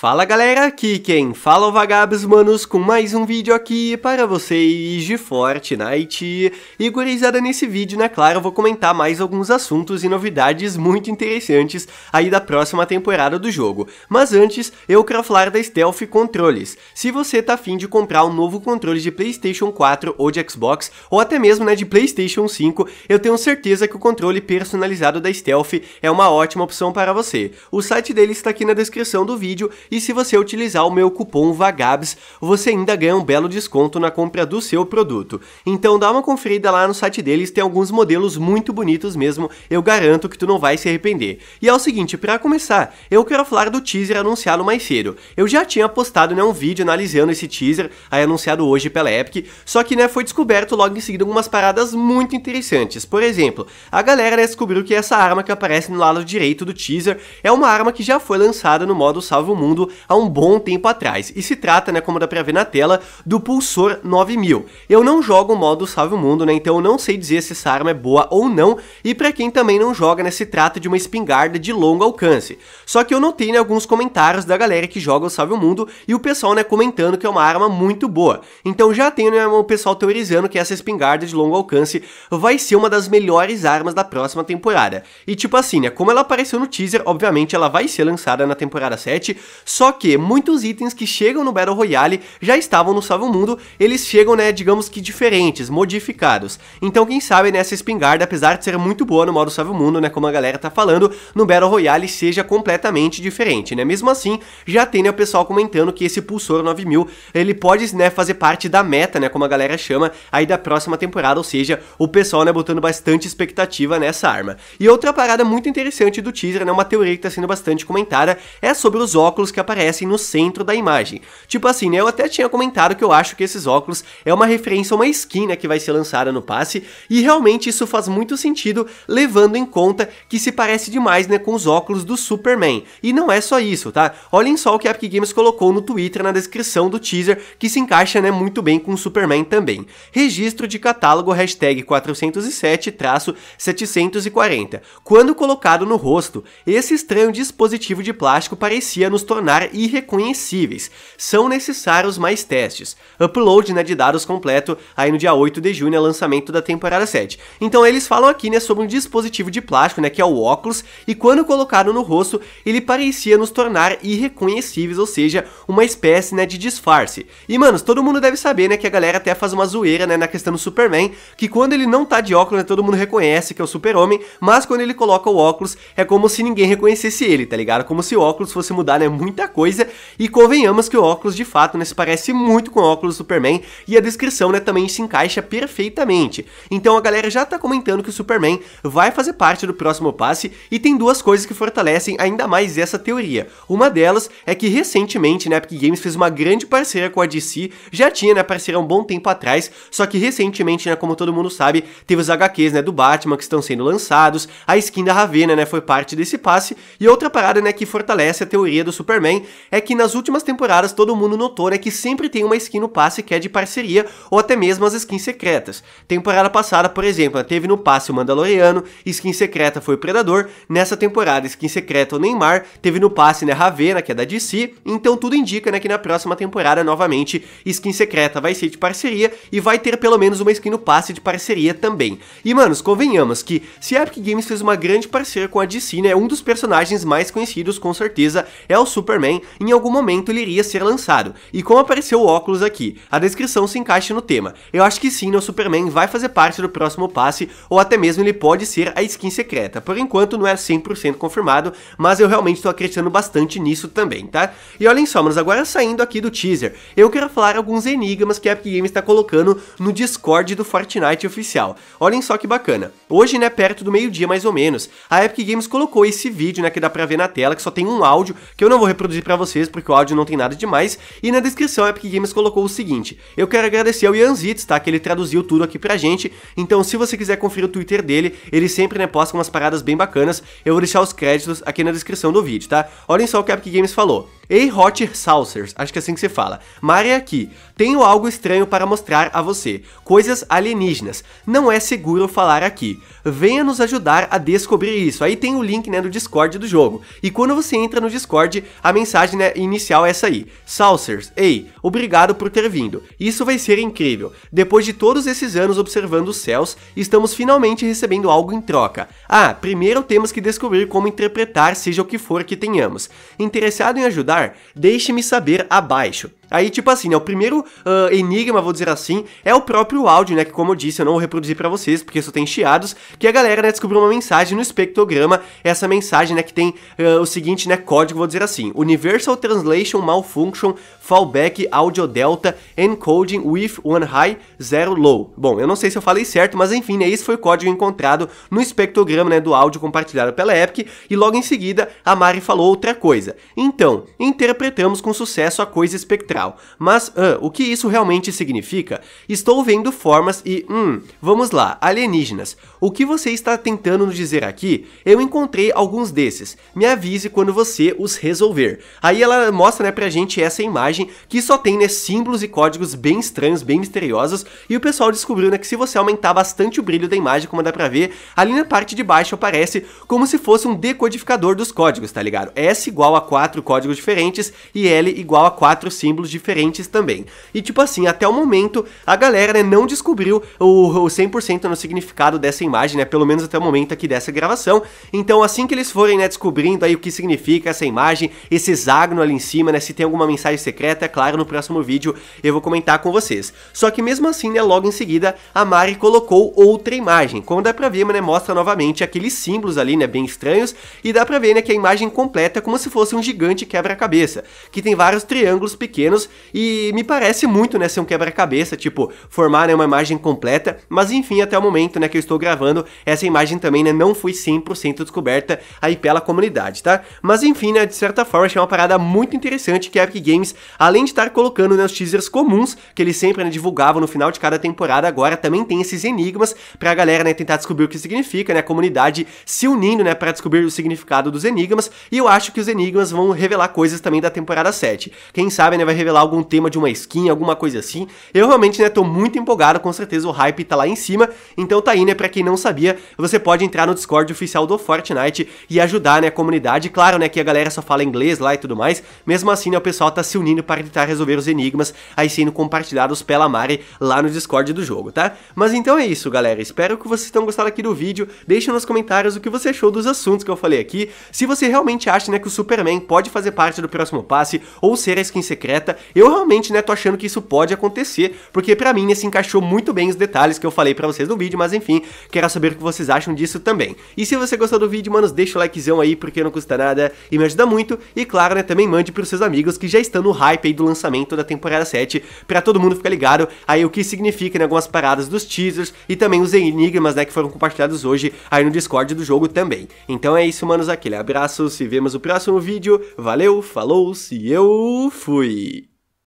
Fala galera, aqui quem fala é o Vagabos Manos com mais um vídeo aqui para vocês de Fortnite. E gurizada, nesse vídeo, né, claro, eu vou comentar mais alguns assuntos e novidades muito interessantes aí da próxima temporada do jogo. Mas antes, eu quero falar da Stealth Controles. Se você tá afim de comprar um novo controle de Playstation 4 ou de Xbox, ou até mesmo, né, de Playstation 5, eu tenho certeza que o controle personalizado da Stealth é uma ótima opção para você. O site dele está aqui na descrição do vídeo e se você utilizar o meu cupom VAGABS, você ainda ganha um belo desconto na compra do seu produto. Então dá uma conferida lá no site deles, tem alguns modelos muito bonitos mesmo, eu garanto que tu não vai se arrepender. E é o seguinte, para começar, eu quero falar do teaser anunciado mais cedo. Eu já tinha postado né, um vídeo analisando esse teaser, aí anunciado hoje pela Epic, só que né, foi descoberto logo em seguida algumas paradas muito interessantes. Por exemplo, a galera né, descobriu que essa arma que aparece no lado direito do teaser é uma arma que já foi lançada no modo Salve o Mundo mundo há um bom tempo atrás, e se trata, né, como dá pra ver na tela, do Pulsor 9000. Eu não jogo o modo Salve o Mundo, né, então eu não sei dizer se essa arma é boa ou não, e para quem também não joga, né, se trata de uma espingarda de longo alcance. Só que eu notei, né, alguns comentários da galera que joga o Salve o Mundo, e o pessoal, né, comentando que é uma arma muito boa. Então já tenho né, o pessoal teorizando que essa espingarda de longo alcance vai ser uma das melhores armas da próxima temporada. E tipo assim, né, como ela apareceu no teaser, obviamente ela vai ser lançada na temporada 7, só que muitos itens que chegam no Battle Royale já estavam no Salve o Mundo, eles chegam, né, digamos que diferentes, modificados. Então quem sabe nessa né, espingarda, apesar de ser muito boa no modo Salve o Mundo, né, como a galera tá falando, no Battle Royale seja completamente diferente, né? Mesmo assim, já tem né, o pessoal comentando que esse Pulsor 9000, ele pode, né, fazer parte da meta, né, como a galera chama, aí da próxima temporada, ou seja, o pessoal, né, botando bastante expectativa nessa arma. E outra parada muito interessante do teaser, né, uma teoria que tá sendo bastante comentada, é sobre os óculos que que aparecem no centro da imagem. Tipo assim, né, eu até tinha comentado que eu acho que esses óculos é uma referência a uma skin né, que vai ser lançada no passe, e realmente isso faz muito sentido, levando em conta que se parece demais né, com os óculos do Superman. E não é só isso, tá? Olhem só o que a Epic Games colocou no Twitter na descrição do teaser, que se encaixa né, muito bem com o Superman também. Registro de catálogo hashtag 407-740. Quando colocado no rosto, esse estranho dispositivo de plástico parecia nos tornar tornar irreconhecíveis. São necessários mais testes. Upload né, de dados completo aí no dia 8 de junho, é lançamento da temporada 7. Então eles falam aqui né, sobre um dispositivo de plástico, né, que é o óculos, e quando colocado no rosto, ele parecia nos tornar irreconhecíveis, ou seja, uma espécie né, de disfarce. E manos, todo mundo deve saber né, que a galera até faz uma zoeira né, na questão do Superman, que quando ele não tá de óculos, né, todo mundo reconhece que é o Super-Homem, mas quando ele coloca o óculos, é como se ninguém reconhecesse ele, tá ligado? Como se o óculos fosse mudar né, muito muita coisa, e convenhamos que o óculos de fato né, se parece muito com o óculos do Superman, e a descrição né, também se encaixa perfeitamente. Então a galera já tá comentando que o Superman vai fazer parte do próximo passe, e tem duas coisas que fortalecem ainda mais essa teoria. Uma delas é que recentemente né, a Epic Games fez uma grande parceria com a DC, já tinha né, parceria um bom tempo atrás, só que recentemente, né, como todo mundo sabe, teve os HQs né, do Batman que estão sendo lançados, a skin da Ravena né, foi parte desse passe, e outra parada né, que fortalece a teoria do Superman é que nas últimas temporadas todo mundo notou né, que sempre tem uma skin no passe que é de parceria ou até mesmo as skins secretas. Temporada passada, por exemplo, teve no passe o Mandaloriano, skin secreta foi o Predador, nessa temporada skin secreta o Neymar, teve no passe né, Ravena, que é da DC, então tudo indica né, que na próxima temporada novamente skin secreta vai ser de parceria e vai ter pelo menos uma skin no passe de parceria também. E manos, convenhamos que se a Epic Games fez uma grande parceria com a DC, né, um dos personagens mais conhecidos com certeza é o Super Superman, em algum momento ele iria ser lançado. E como apareceu o óculos aqui, a descrição se encaixa no tema. Eu acho que sim, né, o Superman vai fazer parte do próximo passe, ou até mesmo ele pode ser a skin secreta. Por enquanto não é 100% confirmado, mas eu realmente estou acreditando bastante nisso também, tá? E olhem só, mas agora saindo aqui do teaser, eu quero falar alguns enigmas que a Epic Games está colocando no Discord do Fortnite oficial. Olhem só que bacana. Hoje, né, perto do meio-dia mais ou menos, a Epic Games colocou esse vídeo, né, que dá pra ver na tela, que só tem um áudio, que eu não vou reproduzir para vocês porque o áudio não tem nada demais. E na descrição a Epic Games colocou o seguinte: eu quero agradecer ao Ian Zitz, tá? Que ele traduziu tudo aqui pra gente. Então, se você quiser conferir o Twitter dele, ele sempre né, posta umas paradas bem bacanas. Eu vou deixar os créditos aqui na descrição do vídeo, tá? Olhem só o que a Epic Games falou. Ei, Hot Saucers, acho que é assim que se fala. Mari aqui. Tenho algo estranho para mostrar a você. Coisas alienígenas. Não é seguro falar aqui. Venha nos ajudar a descobrir isso. Aí tem o link, né, do Discord do jogo. E quando você entra no Discord, a mensagem né, inicial é essa aí. Saucers, ei, obrigado por ter vindo. Isso vai ser incrível. Depois de todos esses anos observando os céus, estamos finalmente recebendo algo em troca. Ah, primeiro temos que descobrir como interpretar seja o que for que tenhamos. Interessado em ajudar, gostar, deixe-me saber abaixo. Aí, tipo assim, né, o primeiro uh, enigma, vou dizer assim, é o próprio áudio, né, que como eu disse, eu não vou reproduzir para vocês, porque só tem chiados, que a galera, né, descobriu uma mensagem no espectrograma, essa mensagem, né, que tem uh, o seguinte, né, código, vou dizer assim, Universal Translation Malfunction Fallback Audio Delta Encoding with One High Zero Low. Bom, eu não sei se eu falei certo, mas enfim, né, esse foi o código encontrado no espectrograma, né, do áudio compartilhado pela Epic, e logo em seguida a Mari falou outra coisa. Então, interpretamos com sucesso a coisa espectral mas uh, o que isso realmente significa? Estou vendo formas e, hum, vamos lá, alienígenas. O que você está tentando nos dizer aqui? Eu encontrei alguns desses. Me avise quando você os resolver. Aí ela mostra, né, pra gente essa imagem que só tem, né, símbolos e códigos bem estranhos, bem misteriosos. E o pessoal descobriu, né, que se você aumentar bastante o brilho da imagem, como dá pra ver, ali na parte de baixo aparece como se fosse um decodificador dos códigos, tá ligado? S igual a quatro códigos diferentes e L igual a quatro símbolos diferentes também. E tipo assim, até o momento, a galera né, não descobriu o, o 100% no significado dessa imagem, né, pelo menos até o momento aqui dessa gravação. Então assim que eles forem né, descobrindo aí o que significa essa imagem, esse hexágono ali em cima, né, se tem alguma mensagem secreta, é claro, no próximo vídeo eu vou comentar com vocês. Só que mesmo assim, né, logo em seguida, a Mari colocou outra imagem. Como dá pra ver, né, mostra novamente aqueles símbolos ali, né, bem estranhos, e dá pra ver, né, que a imagem completa é como se fosse um gigante quebra-cabeça, que tem vários triângulos pequenos menos, e me parece muito, né, ser um quebra-cabeça, tipo, formar né, uma imagem completa, mas enfim, até o momento, né, que eu estou gravando, essa imagem também, né, não foi 100% descoberta aí pela comunidade, tá? Mas enfim, né, de certa forma, achei uma parada muito interessante que a Epic Games, além de estar colocando, né, os teasers comuns, que eles sempre, né, divulgavam no final de cada temporada, agora também tem esses enigmas pra galera, né, tentar descobrir o que significa, né, a comunidade se unindo, né, pra descobrir o significado dos enigmas, e eu acho que os enigmas vão revelar coisas também da temporada 7. Quem sabe, né, vai revelar lá algum tema de uma skin, alguma coisa assim. Eu realmente, né, tô muito empolgado, com certeza o hype tá lá em cima. Então tá aí, né, pra quem não sabia, você pode entrar no Discord oficial do Fortnite e ajudar, né, a comunidade. Claro, né, que a galera só fala inglês lá e tudo mais. Mesmo assim, né, o pessoal tá se unindo para tentar resolver os enigmas aí sendo compartilhados pela Mari lá no Discord do jogo, tá? Mas então é isso, galera. Espero que vocês tenham gostado aqui do vídeo. Deixa nos comentários o que você achou dos assuntos que eu falei aqui. Se você realmente acha, né, que o Superman pode fazer parte do próximo passe ou ser a skin secreta, eu realmente, né, tô achando que isso pode acontecer, porque para mim esse assim, encaixou muito bem os detalhes que eu falei para vocês no vídeo, mas enfim, quero saber o que vocês acham disso também. E se você gostou do vídeo, manos, deixa o likezão aí, porque não custa nada e me ajuda muito. E claro, né, também mande pros seus amigos que já estão no hype aí do lançamento da temporada 7, para todo mundo ficar ligado aí o que significa, né, algumas paradas dos teasers e também os enigmas, né, que foram compartilhados hoje aí no Discord do jogo também. Então é isso, manos, aquele abraço, se vemos no próximo vídeo, valeu, falou, se eu fui!